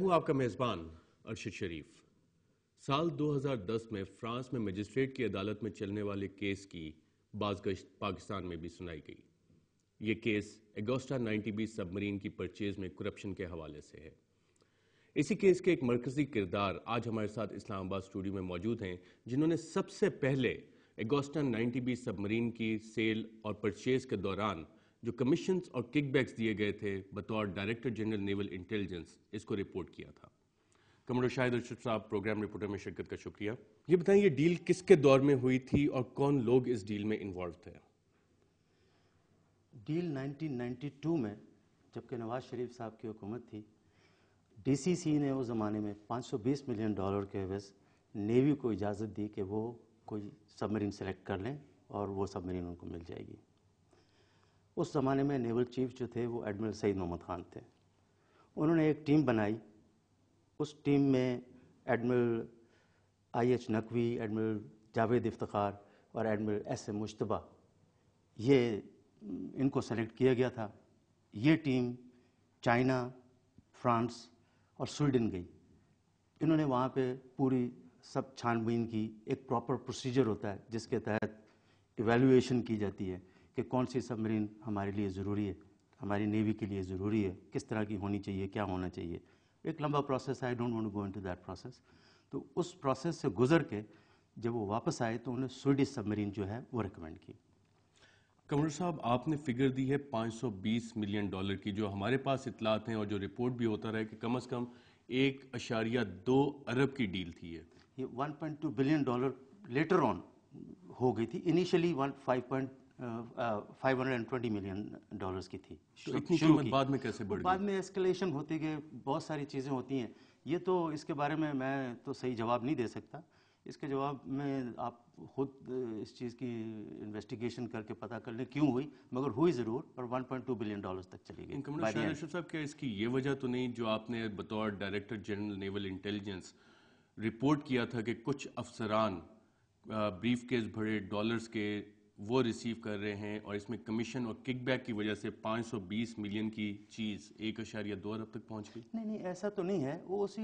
हूं आपका मेज़बान अरशद शरीफ साल 2010 में फ्रांस में मजिस्ट्रेट की अदालत में चलने वाले केस की बाजगश्त पाकिस्तान में भी सुनाई गई ये केस एगोस्टा 90 बी सबमरीन की परचेज में करप्शन के हवाले से है इसी केस के एक मरकजी किरदार आज हमारे साथ इस्लामाबाद स्टूडियो में मौजूद हैं जिन्होंने सबसे पहले एगोस्टा 90 बी सबमरीन की सेल और परचेज के दौरान जो कमीशन और किकबैक्स दिए गए थे बतौर डायरेक्टर जनरल नेवल इंटेलिजेंस इसको रिपोर्ट किया था कमर शाहिद साहब प्रोग्राम रिपोर्टर में शिरकत का शुक्रिया ये बताएं ये डील किसके दौर में हुई थी और कौन लोग इस डील में इन्वॉल्व थे डील 1992 में जबकि नवाज शरीफ साहब की हुकूमत थी डीसीसी ने उस ज़माने में 520 मिलियन डॉलर के एवज नेवी को इजाज़त दी कि वो कोई सबमरीन सेलेक्ट कर लें और वो सबमरीन उनको मिल जाएगी उस ज़माने में नेवल चीफ जो थे वो एडमिरल सईद मोहम्मद खान थे उन्होंने एक टीम बनाई उस टीम में admiral I H Naqvi admiral Javed Iftar और एडमिरल एस ए मुशतबा ये इनको सेलेक्ट किया गया था ये टीम चाइना फ्रांस और स्वीडन गई इन्होंने वहाँ पे पूरी सब छानबीन की एक प्रॉपर प्रोसीजर होता है जिसके तहत इवेलुएशन की जाती है कि कौन सी सबमरीन हमारे लिए ज़रूरी है हमारी नेवी के लिए ज़रूरी है किस तरह की होनी चाहिए क्या होना चाहिए एक लंबा process I don't want to go into that process तो उस प्रोसेस से गुजर के जब वो वापस आए तो उन्हें स्वीडिश सबमरीन जो है वो रिकमेंड की कमर साहब आपने फिगर दी है 520 मिलियन डॉलर की जो हमारे पास इतलात हैं और जो रिपोर्ट भी होता रहा है कि कम अज़ कम एक अशारिया दो अरब की डील थी ये point two billion dollar later on हो गई थी initially one five point 520 million dollars की थी तो इतनी कीमत बाद में कैसे बढ़ी बाद में एस्केलेशन होती गई बहुत सारी चीज़ें होती हैं ये तो इसके बारे में मैं तो सही जवाब नहीं दे सकता इसके जवाब में आप खुद इस चीज़ की इन्वेस्टिगेशन करके पता कर लें क्यों हुई मगर हुई ज़रूर और 1.2 बिलियन डॉलर्स तक चली गई साहब क्या इसकी ये वजह तो नहीं जो आपने बतौर director general naval intelligence report किया था कि कुछ अफसरान ब्रीफ केस भरे डॉलर्स के वो रिसीव कर रहे हैं और इसमें कमीशन और किकबैक की वजह से 520 मिलियन की चीज़ एक अशार या दो अरब तक पहुंच गई नहीं नहीं ऐसा तो नहीं है वो उसी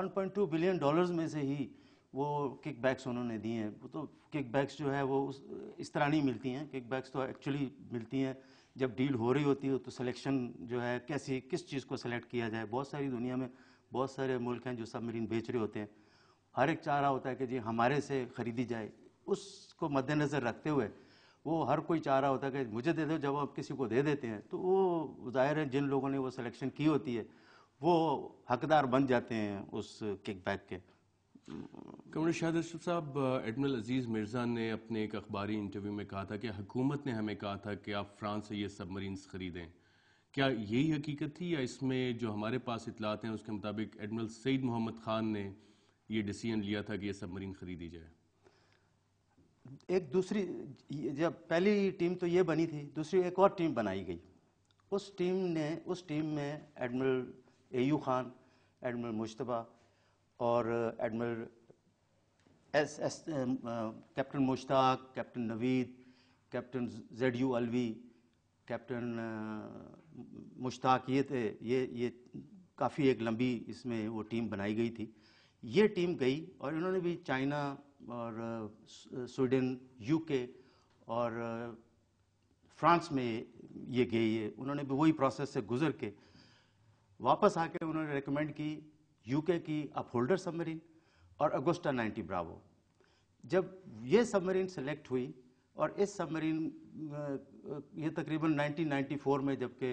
1.2 बिलियन डॉलर्स में से ही वो किकबैक्स उन्होंने दिए हैं वो तो किकबैक्स जो है वो उस इस तरह नहीं मिलती हैं किकबैक्स तो एक्चुअली मिलती हैं जब डील हो रही होती है हो तो सिलेक्शन जो है कैसी किस चीज़ को सिलेक्ट किया जाए बहुत सारी दुनिया में बहुत सारे मुल्क हैं जो सबमरीन बेच रहे होते हैं हर एक चाह रहा होता है कि जी हमारे से ख़रीदी जाए उसको मद्देनज़र रखते हुए वो हर कोई चाह रहा होता है कि मुझे दे दो जब आप किसी को दे देते हैं तो वो जाहिर है जिन लोगों ने वो सिलेक्शन की होती है वो हकदार बन जाते हैं उस किकबैक के कमर शाह अशरफ साहब एडमिरल अजीज़ मिर्ज़ा ने अपने एक अखबारी इंटरव्यू में कहा था कि हुकूमत ने हमें कहा था कि आप फ्रांस से ये सबमरीन ख़रीदें क्या यही हकीकत थी या इसमें जो हमारे पास इतलात हैं उसके मुताबिक एडमिरल सईद मोहम्मद ख़ान ने ये डिसीजन लिया था कि यह सबमरीन ख़रीदी जाए एक दूसरी जब पहली टीम तो ये बनी थी दूसरी एक और टीम बनाई गई उस टीम ने उस टीम में admiral A U Khan admiral Mushtaba और admiral S S captain Mushtaq captain Naveed captain Z U Alvi captain Mushtaq ये थे ये ये काफ़ी एक लंबी इसमें वो टीम बनाई गई थी ये टीम गई और इन्होंने भी चाइना और स्वीडन यूके और फ्रांस में ये गई है उन्होंने भी वही प्रोसेस से गुजर के वापस आके उन्होंने रिकमेंड की यूके की अपहोल्डर सबमरीन और अगोस्टा 90 ब्रावो जब ये सबमरीन सेलेक्ट हुई और इस सबमरीन ये तकरीबन 1994 में जबकि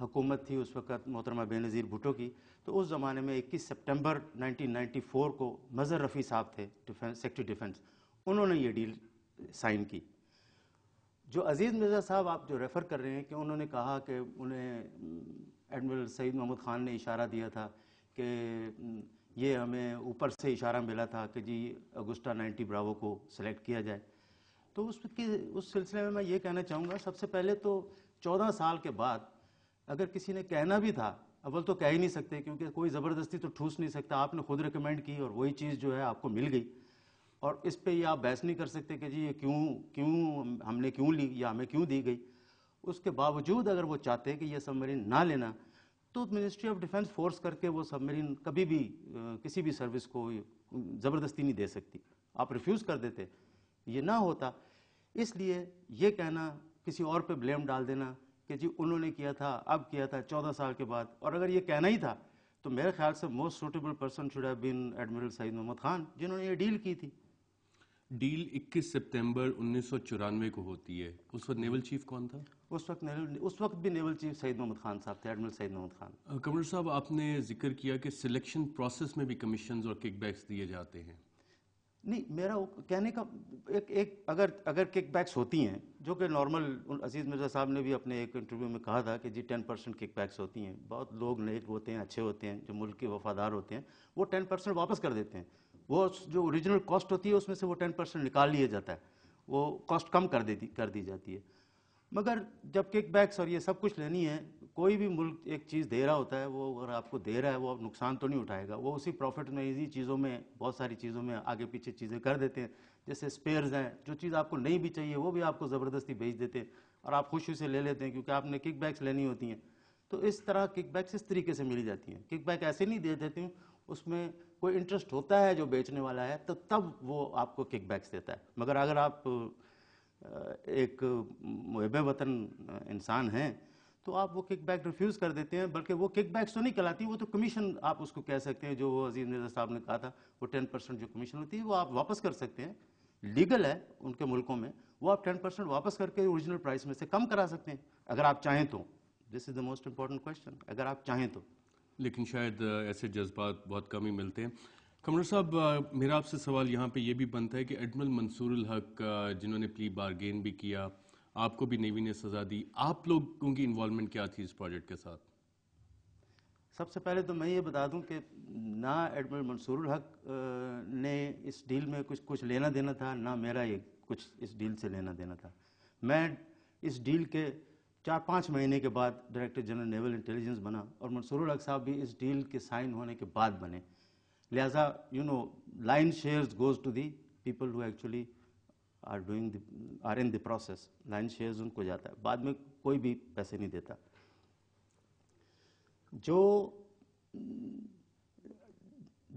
हुकूमत थी उस वक़्त मोहतरमा बेनज़ीर भुटो की तो उस ज़माने में 21 सितंबर 1994 को मज़र रफ़ी साहब थे डिफेंस सेक्रेटरी डिफेंस उन्होंने ये डील साइन की जो अज़ीज़ मिर्ज़ा साहब आप जो रेफ़र कर रहे हैं कि उन्होंने कहा कि उन्हें एडमिरल सईद महमूद ख़ान ने इशारा दिया था कि ये हमें ऊपर से इशारा मिला था कि जी अगुस्टा नाइन्टी ब्रावो को सिलेक्ट किया जाए तो उस उस सिलसिले में मैं ये कहना चाहूँगा सबसे पहले तो चौदह साल के बाद अगर किसी ने कहना भी था अव्वल तो कह ही नहीं सकते क्योंकि कोई ज़बरदस्ती तो ठूस नहीं सकता आपने खुद रिकमेंड की और वही चीज़ जो है आपको मिल गई और इस पे ये आप बहस नहीं कर सकते कि जी ये क्यों क्यों हमने क्यों ली या हमें क्यों दी गई उसके बावजूद अगर वो चाहते कि यह सबमरीन ना लेना तो मिनिस्ट्री ऑफ डिफेंस फोर्स करके वो सबमरीन कभी भी किसी भी सर्विस को ज़बरदस्ती नहीं दे सकती आप रिफ्यूज़ कर देते ये ना होता इसलिए ये कहना किसी और पे ब्लेम डाल देना कि जी उन्होंने किया था अब किया था चौदह साल के बाद और अगर ये कहना ही था तो मेरे ख्याल से most suitable person should have been admiral Saeed Mohammad Khan जिन्होंने ये डील की थी डील 21 सितंबर उन्नीस को होती है उस वक्त नेवल चीफ कौन था उस वक्त नेवल उस वक्त भी नेवल चीफ सईद मोहम्मद खान साहब थे एडमिरल सईद मोहम्मद खान कमर साहब आपने जिक्र किया कि सिलेक्शन प्रोसेस में भी कमीशन और किकबैक्स दिए जाते हैं नहीं मेरा कहने का एक एक अगर अगर किकबैक्स होती हैं जो कि नॉर्मल अजीज़ मिर्ज़ा साहब ने भी अपने एक इंटरव्यू में कहा था कि जी टेन परसेंट किक बैक्स होती हैं बहुत लोग नेक होते हैं अच्छे होते हैं जो मुल्क के वफादार होते हैं वो टेन परसेंट वापस कर देते हैं वो जो ओरिजिनल कॉस्ट होती है उसमें से वो टेन परसेंट निकाल लिया जाता है वो कॉस्ट कम कर देती कर दी जाती है मगर जब किक बैक्स और ये सब कुछ लेनी है कोई भी मुल्क एक चीज़ दे रहा होता है वो अगर आपको दे रहा है वो नुकसान तो नहीं उठाएगा वो उसी प्रॉफिट में इसी चीज़ों में बहुत सारी चीज़ों में आगे पीछे चीज़ें कर देते हैं जैसे स्पेयर्स हैं जो चीज़ आपको नहीं भी चाहिए वो भी आपको ज़बरदस्ती भेज देते हैं और आप खुशी से ले लेते हैं क्योंकि आपने किक बैक्स लेनी होती हैं तो इस तरह किक बैक्स इस तरीके से मिली जाती हैं किक बैक ऐसे नहीं दे देते हैं उसमें कोई इंटरेस्ट होता है जो बेचने वाला है तो तब वो आपको किक बैक्स देता है मगर अगर आप एक मुहब वतन इंसान हैं तो आप वो किक बैक रिफ्यूज़ कर देते हैं बल्कि वो किक बैक्स तो नहीं कहलाती वो तो कमीशन आप उसको कह सकते हैं जो अजीम नजर साहब ने कहा था वो टेन परसेंट जो कमीशन होती है वो आप वापस कर सकते हैं लीगल है उनके मुल्कों में वो आप टेन परसेंट वापस करके ओरिजिनल प्राइस में से कम करा सकते हैं अगर आप चाहें तो this is the most important question अगर आप चाहें तो लेकिन शायद ऐसे जज्बात बहुत कम ही मिलते हैं कमर साहब मेरा आपसे सवाल यहाँ पे ये भी बनता है कि एडमिरल मंसूर हक जिन्होंने प्ली बारगेन भी किया आपको भी नेवी ने सजा दी आप लोगों की इन्वॉल्वमेंट क्या थी इस प्रोजेक्ट के साथ सबसे पहले तो मैं ये बता दूं कि ना एडमिरल मंसूर हक ने इस डील में कुछ कुछ लेना देना था ना मेरा ये कुछ इस डील से लेना देना था मैं इस डील के चार पाँच महीने के बाद डायरेक्टर जनरल नेवल इंटेलिजेंस बना और मंसूर हक साहब भी इस डील के साइन होने के बाद बने लिहाजा you know, line shares goes to the people who actually are doing the, are in the process. Line shares उनको जाता है बाद में कोई भी पैसे नहीं देता जो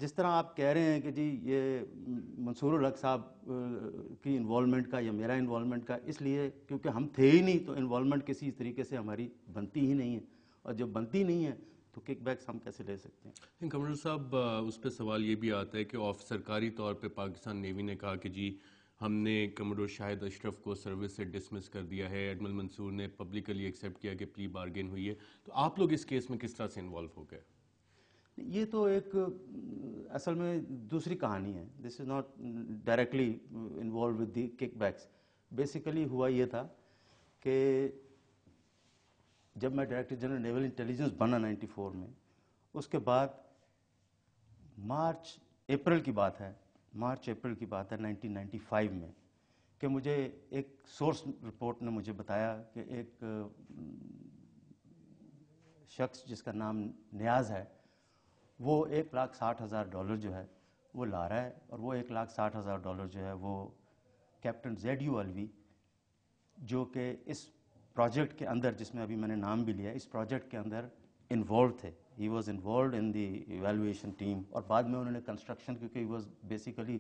जिस तरह आप कह रहे हैं कि जी ये मंसूर हक साहब की इन्वॉलमेंट का या मेरा इन्वॉलमेंट का इसलिए क्योंकि हम थे ही नहीं तो इन्वॉलमेंट किसी तरीके से हमारी बनती ही नहीं है और जब बनती नहीं है तो किक बैक्स हम कैसे ले सकते हैं कमर साहब उस पर सवाल ये भी आता है कि ऑफ सरकारी तौर पे पाकिस्तान नेवी ने कहा कि जी हमने कमरो शाहिद अशरफ को सर्विस से डिसमिस कर दिया है एडमिल मंसूर ने पब्लिकली एक्सेप्ट किया कि प्ली बार्गेन हुई है तो आप लोग इस केस में किस तरह से इन्वॉल्व हो गए ये तो एक असल में दूसरी कहानी है this is not directly involve with the kickbacks backs basically हुआ ये था कि जब मैं डायरेक्टर जनरल नेवल इंटेलिजेंस बना नाइन्टी में उसके बाद मार्च अप्रैल की बात है मार्च अप्रैल की बात है 1995 में कि मुझे एक सोर्स रिपोर्ट ने मुझे बताया कि एक शख्स जिसका नाम न्याज है वो एक लाख साठ हज़ार डॉलर जो है वो ला रहा है और वो एक लाख साठ हज़ार डॉलर जो है वो कैप्टन जेड यू अलवी जो कि इस प्रोजेक्ट के अंदर जिसमें अभी मैंने नाम भी लिया इस प्रोजेक्ट के अंदर इन्वॉल्व थे he was involve in the evaluation team और बाद में उन्होंने कंस्ट्रक्शन क्योंकि ही वॉज बेसिकली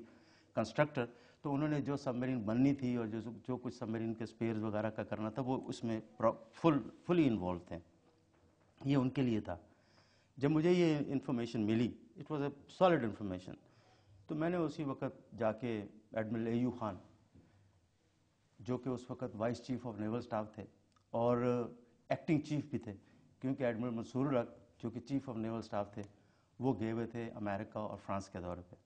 कंस्ट्रक्टर तो उन्होंने जो सबमरीन बननी थी और जो जो कुछ सबमरीन के स्पेयर वगैरह का करना था वो उसमें फुल फुली इन्वॉल्व थे ये उनके लिए था जब मुझे ये इन्फॉर्मेशन मिली it was a solid information तो मैंने उसी वक्त जाके एडमिरल एयू खान जो कि उस वक्त vice chief of naval staff थे और एक्टिंग चीफ भी थे क्योंकि एडमिरल मंसूर रक जो कि चीफ ऑफ नेवल स्टाफ थे वो गए हुए थे अमेरिका और फ्रांस के दौरे पे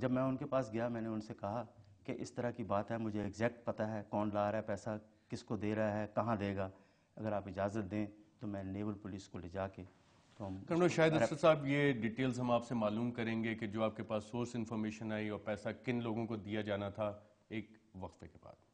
जब मैं उनके पास गया मैंने उनसे कहा कि इस तरह की बात है मुझे एग्जैक्ट पता है कौन ला रहा है पैसा किसको दे रहा है कहाँ देगा अगर आप इजाज़त दें तो मैं नेवल पुलिस को ले जाके तो कर्नल शायद साहब ये डिटेल्स हम आपसे मालूम करेंगे कि जो आपके पास सोर्स इन्फॉर्मेशन आई और पैसा किन लोगों को दिया जाना था एक वक्फे के बाद